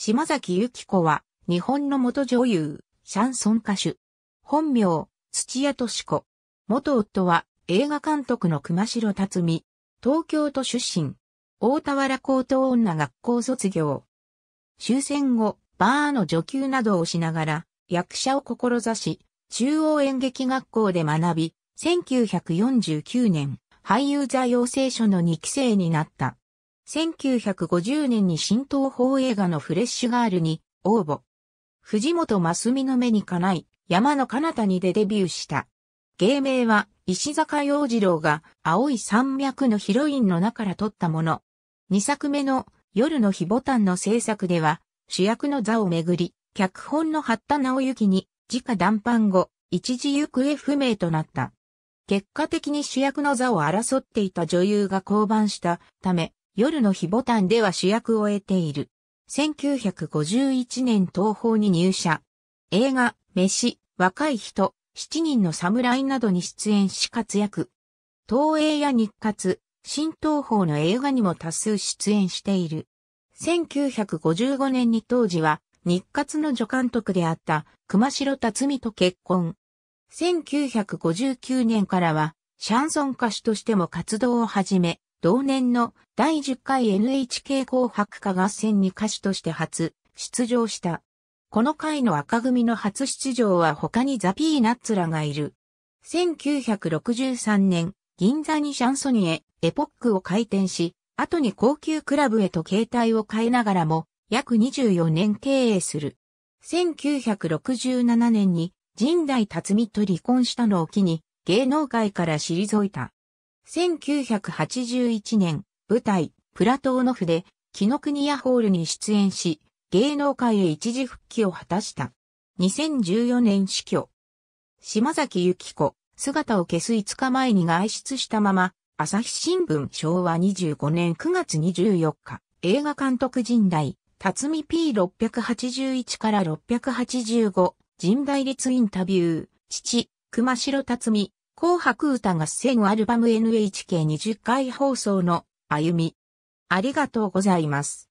島崎由紀子は、日本の元女優、シャンソン歌手。本名、土屋敏子。元夫は、映画監督の熊代辰巳。東京都出身。大田原高等女学校卒業。終戦後、バーの女給などをしながら、役者を志し、中央演劇学校で学び、1949年、俳優座養成所の2期生になった。1950年に新東宝映画のフレッシュガールに応募。藤本真美の目にかない、山の彼方にでデビューした。芸名は石坂洋次郎が青い山脈のヒロインの中から撮ったもの。2作目の夜の日ボタンの制作では主役の座をめぐり、脚本の八田直行に直談判後、一時行方不明となった。結果的に主役の座を争っていた女優が降板したため、夜の日ボタンでは主役を得ている。1951年東宝に入社。映画、飯、若い人、七人の侍などに出演し活躍。東映や日活、新東宝の映画にも多数出演している。1955年に当時は日活の助監督であった熊代達美と結婚。1959年からはシャンソン歌手としても活動を始め、同年の第10回 NHK 紅白歌合戦に歌手として初出場した。この回の赤組の初出場は他にザ・ピーナッツらがいる。1963年、銀座にシャンソニエ、エポックを開店し、後に高級クラブへと携帯を変えながらも、約24年経営する。1967年に、神代辰巳と離婚したのを機に、芸能界から退いた。1981年、舞台、プラトーノフで、紀ノ国屋ホールに出演し、芸能界へ一時復帰を果たした。2014年死去。島崎由紀子、姿を消す5日前に外出したまま、朝日新聞昭和25年9月24日、映画監督人代、辰巳 P681 から685、人代列インタビュー、父、熊代辰巳、紅白歌合戦アルバム NHK20 回放送の歩み。ありがとうございます。